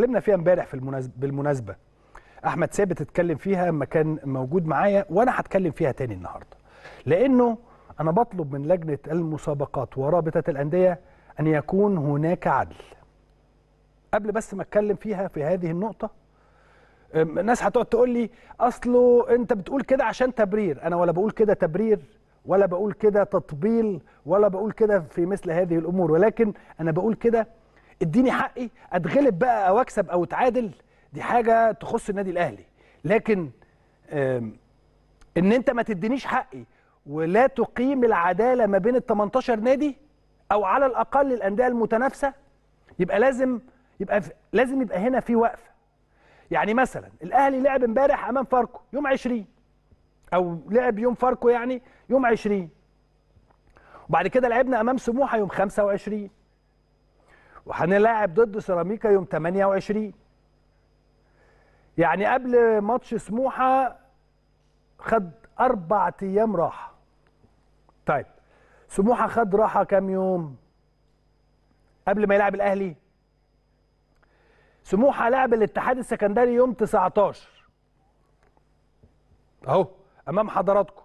اتكلمنا فيها امبارح في المناسبة بالمناسبة احمد ثابت اتكلم فيها لما كان موجود معايا وانا هتكلم فيها تاني النهارده لانه انا بطلب من لجنة المسابقات ورابطة الأندية ان يكون هناك عدل قبل بس ما اتكلم فيها في هذه النقطة الناس هتقعد تقول لي اصله انت بتقول كده عشان تبرير انا ولا بقول كده تبرير ولا بقول كده تطبيل ولا بقول كده في مثل هذه الامور ولكن انا بقول كده اديني حقي اتغلب بقى او اكسب او اتعادل دي حاجه تخص النادي الاهلي لكن ان انت ما تدينيش حقي ولا تقيم العداله ما بين ال 18 نادي او على الاقل الانديه المتنافسه يبقى لازم يبقى لازم يبقى هنا في وقفه يعني مثلا الاهلي لعب امبارح امام فاركو يوم 20 او لعب يوم فاركو يعني يوم 20 وبعد كده لعبنا امام سموحه يوم 25 وهنلاعب ضد سيراميكا يوم 28 يعني قبل ماتش سموحه خد اربع ايام راحه طيب سموحه خد راحه كام يوم قبل ما يلعب الاهلي سموحه لعب الاتحاد السكندري يوم 19 اهو امام حضراتكم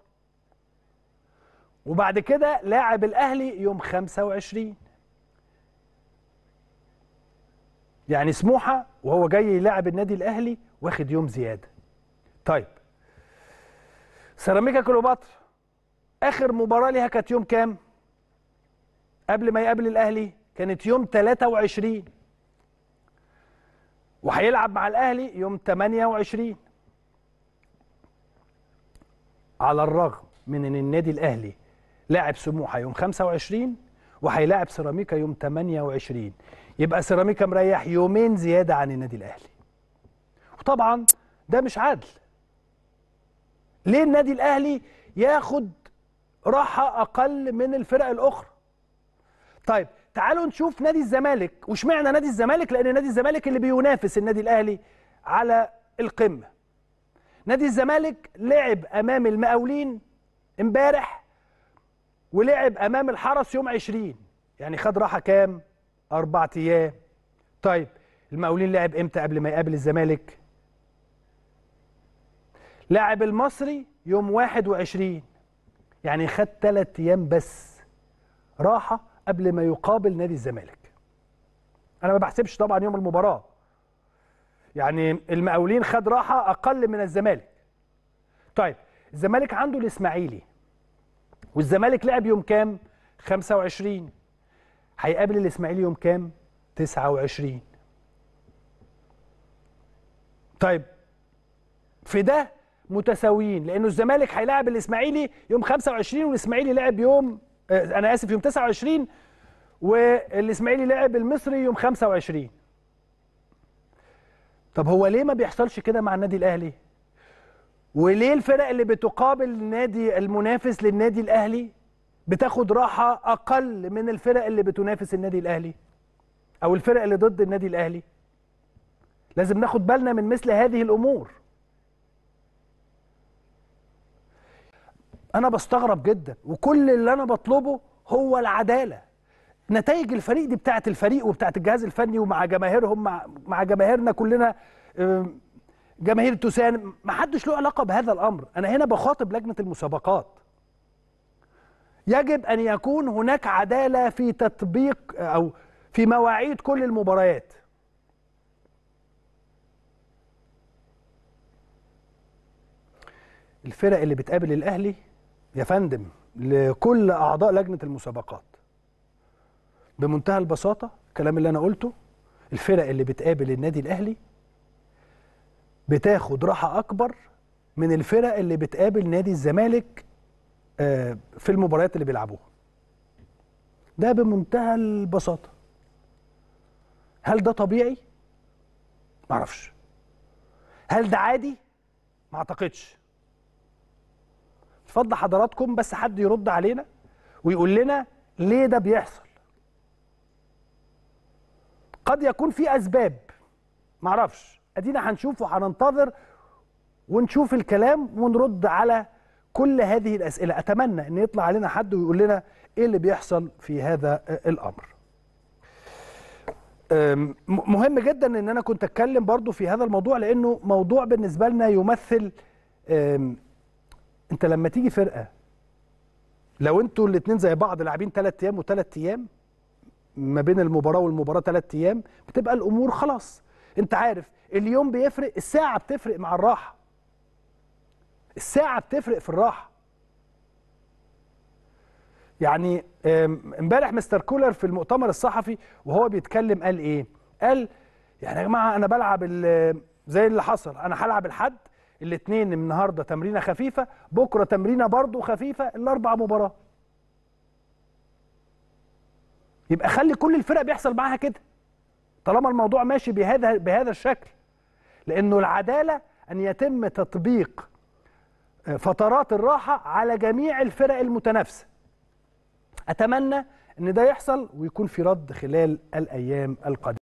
وبعد كده لاعب الاهلي يوم 25 يعني سموحه وهو جاي يلاعب النادي الاهلي واخد يوم زياده طيب سيراميكا كليوباترا اخر مباراه ليها كانت يوم كام قبل ما يقابل الاهلي كانت يوم 23 وهيلعب مع الاهلي يوم 28 على الرغم من ان النادي الاهلي لاعب سموحه يوم 25 وهيلاعب سيراميكا يوم 28 يبقى سيراميكا مريح يومين زياده عن النادي الاهلي وطبعا ده مش عادل ليه النادي الاهلي ياخد راحه اقل من الفرق الاخرى طيب تعالوا نشوف نادي الزمالك واشمعنى نادي الزمالك لان نادي الزمالك اللي بينافس النادي الاهلي على القمه نادي الزمالك لعب امام المقاولين امبارح ولعب امام الحرس يوم 20 يعني خد راحه كام أربع أيام طيب المقاولين لعب إمتى قبل ما يقابل الزمالك؟ لاعب المصري يوم 21 يعني خد ثلاث أيام بس راحة قبل ما يقابل نادي الزمالك أنا ما بحسبش طبعا يوم المباراة يعني المقاولين خد راحة أقل من الزمالك طيب الزمالك عنده الإسماعيلي والزمالك لعب يوم كام؟ 25 هيقابل الاسماعيلي يوم كام 29 طيب في ده متساويين لانه الزمالك هيلاعب الاسماعيلي يوم 25 والاسماعيلي لعب يوم آه، انا اسف يوم 29 والاسماعيلي لعب المصري يوم 25 طب هو ليه ما بيحصلش كده مع النادي الاهلي وليه الفرق اللي بتقابل النادي المنافس للنادي الاهلي بتاخد راحه اقل من الفرق اللي بتنافس النادي الاهلي او الفرق اللي ضد النادي الاهلي لازم ناخد بالنا من مثل هذه الامور انا بستغرب جدا وكل اللي انا بطلبه هو العداله نتائج الفريق دي بتاعت الفريق وبتاعت الجهاز الفني ومع جماهيرهم مع, مع جماهيرنا كلنا جماهير توسان ما حدش له علاقه بهذا الامر انا هنا بخاطب لجنه المسابقات يجب أن يكون هناك عدالة في تطبيق أو في مواعيد كل المباريات الفرق اللي بتقابل الأهلي يا فندم لكل أعضاء لجنة المسابقات بمنتهى البساطة الكلام اللي أنا قلته الفرق اللي بتقابل النادي الأهلي بتاخد راحة أكبر من الفرق اللي بتقابل نادي الزمالك آه، في المباريات اللي بيلعبوها ده بمنتهى البساطه هل ده طبيعي ما اعرفش هل ده عادي ما اعتقدش اتفضل حضراتكم بس حد يرد علينا ويقول لنا ليه ده بيحصل قد يكون في اسباب ما اعرفش ادينا هنشوف وهننتظر ونشوف الكلام ونرد على كل هذه الأسئلة أتمنى أن يطلع علينا حد ويقول لنا إيه اللي بيحصل في هذا الأمر مهم جدا أن أنا كنت أتكلم برضو في هذا الموضوع لأنه موضوع بالنسبة لنا يمثل أنت لما تيجي فرقة لو أنتوا الاثنين زي بعض لاعبين ثلاثة أيام وثلاثة أيام ما بين المباراة والمباراة ثلاثة أيام بتبقى الأمور خلاص أنت عارف اليوم بيفرق الساعة بتفرق مع الراحة الساعه بتفرق في الراحه يعني امبارح مستر كولر في المؤتمر الصحفي وهو بيتكلم قال ايه قال يعني يا جماعه انا بلعب زي اللي حصل انا هلعب الحد الاثنين النهارده تمرينه خفيفه بكره تمرينه برضه خفيفه الاربع مباريات يبقى خلي كل الفرق بيحصل معاها كده طالما الموضوع ماشي بهذا بهذا الشكل لانه العداله ان يتم تطبيق فترات الراحه على جميع الفرق المتنافسه اتمنى ان ده يحصل ويكون في رد خلال الايام القادمه